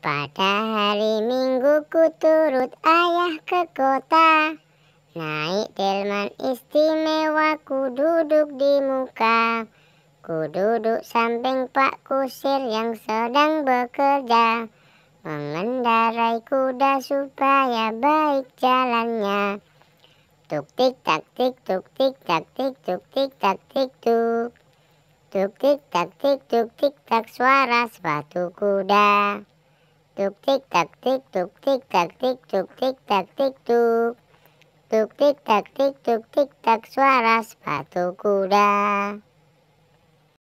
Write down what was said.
Pada hari Minggu ku turut ayah ke kota Naik delman istimewa ku duduk di muka Ku duduk samping Pak Kusir yang sedang bekerja Mengendarai kuda supaya baik jalannya Tuk tik tak tik tuk tik tak tik tuk tik tak tik tuk Tuk tik tak tik tuk tik tak suara sepatu kuda tuk tik tak tik tuk tik tak tik tuk tik tak tik tuk tuk tik tak tik tuk tik tak suara sepatu kuda